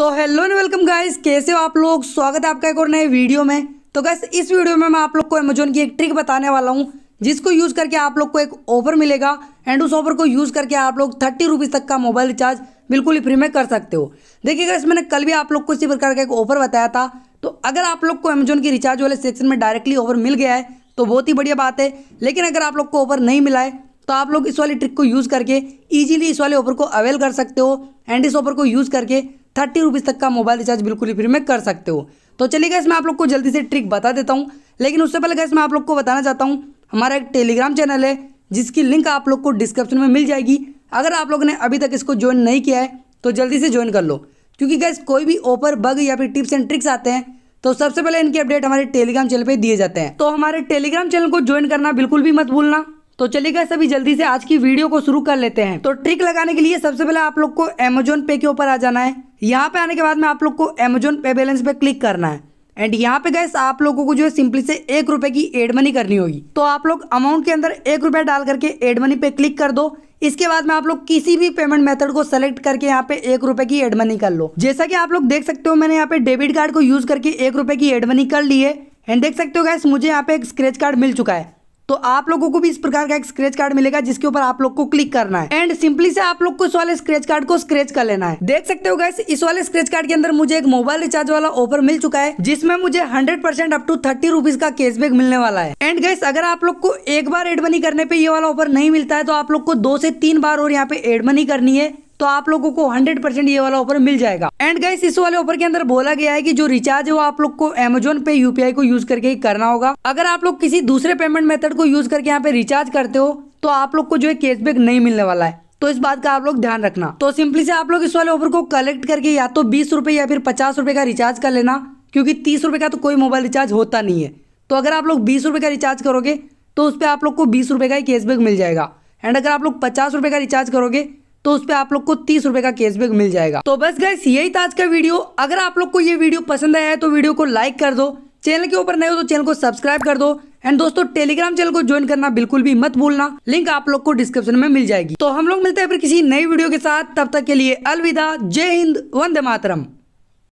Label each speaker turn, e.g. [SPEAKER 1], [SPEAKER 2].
[SPEAKER 1] तो hello and welcome guys कैसे हो आप लोग स्वागत है आपका एक और नए वीडियो में तो गैस इस वीडियो में मैं आप लोग को अमेजोन की एक ट्रिक बताने वाला हूँ जिसको यूज़ करके आप लोग को एक ऑफर मिलेगा एंड उस ऑफर को यूज़ करके आप लोग थर्टी रुपीज़ तक का मोबाइल रिचार्ज बिल्कुल ही फ्री में कर सकते हो देखिए गैस मैंने कल भी आप लोग को इसी प्रकार का एक ऑफर बताया था तो अगर आप लोग को अमेजोन की रिचार्ज वाले सेक्शन में डायरेक्टली ऑफर मिल गया है तो बहुत ही बढ़िया बात है लेकिन अगर आप लोग को ऑफर नहीं मिला है तो आप लोग इस वाली ट्रिक को यूज़ करके ईजिली इस वाले ऑफर को अवेल कर सकते हो एंड इस ऑफर को यूज़ करके थर्टी रुपीज़ तक का मोबाइल रिचार्ज बिल्कुल ही फ्री में कर सकते हो तो चलिए गैस मैं आप लोग को जल्दी से ट्रिक बता देता हूँ लेकिन उससे पहले गैस मैं आप लोग को बताना चाहता हूँ हमारा एक टेलीग्राम चैनल है जिसकी लिंक आप लोग को डिस्क्रिप्शन में मिल जाएगी अगर आप लोग ने अभी तक इसको ज्वाइन नहीं किया है तो जल्दी से ज्वाइन कर लो क्योंकि गैस कोई भी ऑफर बग या फिर टिप्स एंड ट्रिक्स आते हैं तो सबसे पहले इनके अपडेट हमारे टेलीग्राम चैनल पर दिए जाते हैं तो हमारे टेलीग्राम चैनल को ज्वाइन करना बिल्कुल भी मत भूलना तो चलिएगा सभी जल्दी से आज की वीडियो को शुरू कर लेते हैं तो ट्रिक लगाने के लिए सबसे पहले आप लोग को अमेजोन पे के ऊपर आ जाना है यहाँ पे आने के बाद में आप लोग को अमेजोन पे बैलेंस पे क्लिक करना है एंड यहाँ पे गैस आप लोगों को जो है सिंपली से एक रुपए की एड मनी करनी होगी तो आप लोग अमाउंट के अंदर एक रुपया डाल करके एड मनी पे क्लिक कर दो इसके बाद में आप लोग किसी भी पेमेंट मेथड को सेलेक्ट करके यहाँ पे एक रुपए की एड मनी कर लो जैसा कि आप लोग देख सकते हो मैंने यहाँ पे डेबिट कार्ड को यूज करके एक रुपए की एड मनी कर ली है एंड देख सकते हो गैस मुझे यहाँ पे एक स्क्रेच कार्ड मिल चुका है तो आप लोगों को भी इस प्रकार का एक स्क्रेच कार्ड मिलेगा जिसके ऊपर आप लोग को क्लिक करना है एंड सिंपली से आप लोग को इस वाले स्क्रेच कार्ड को स्क्रेच कर लेना है देख सकते हो गैस इस वाले स्क्रेच कार्ड के अंदर मुझे एक मोबाइल रिचार्ज वाला ऑफर मिल चुका है जिसमें मुझे hundred percent up to thirty rupees का कैशबैक मिलने वाला है एंड गैस अगर आप लोग को एक बार एड मनी करने पे ये वाला ऑफर नहीं मिलता है तो आप लोग को दो से तीन बार और यहाँ पे एड मनी करनी है तो आप लोगों को हंड्रेड परसेंट ये वाला ऑफर मिल जाएगा एंड गाइस इस वाले ऑफर के अंदर बोला गया है कि जो रिचार्ज है वो आप लोग को एमेजोन पे यूपीआई को यूज करके ही करना होगा अगर आप लोग किसी दूसरे पेमेंट मेथड को यूज करके यहाँ पे रिचार्ज करते हो तो आप लोग को जो है कैशबैक नहीं मिलने वाला है तो इस बात का आप लोग ध्यान रखना तो सिंपली से आप लोग इस वाले ऑफर को कलेक्ट करके या तो बीस रुपये या फिर पचास रुपये का रिचार्ज कर लेना क्योंकि तीस रुपये का तो कोई मोबाइल रिचार्ज होता नहीं है तो अगर आप लोग बीस रुपये का रिचार्ज करोगे तो उस पर आप लोग को बीस रुपये का ही कैशबैक मिल जाएगा एंड अगर आप लोग पचास रुपये का रिचार्ज करोगे तो उस पर आप लोग को तीस रुपए का कैशबैक मिल जाएगा तो बस गैस यही था आज का वीडियो अगर आप लोग को ये वीडियो पसंद आया है तो वीडियो को लाइक कर दो चैनल के ऊपर नए हो तो चैनल को सब्सक्राइब कर दो एंड दोस्तों टेलीग्राम चैनल को ज्वाइन करना बिल्कुल भी मत भूलना लिंक आप लोग को डिस्क्रिप्शन में मिल जाएगी तो हम लोग मिलते हैं फिर किसी नई वीडियो के साथ तब तक के लिए अलविदा जय हिंद वंदे मातरम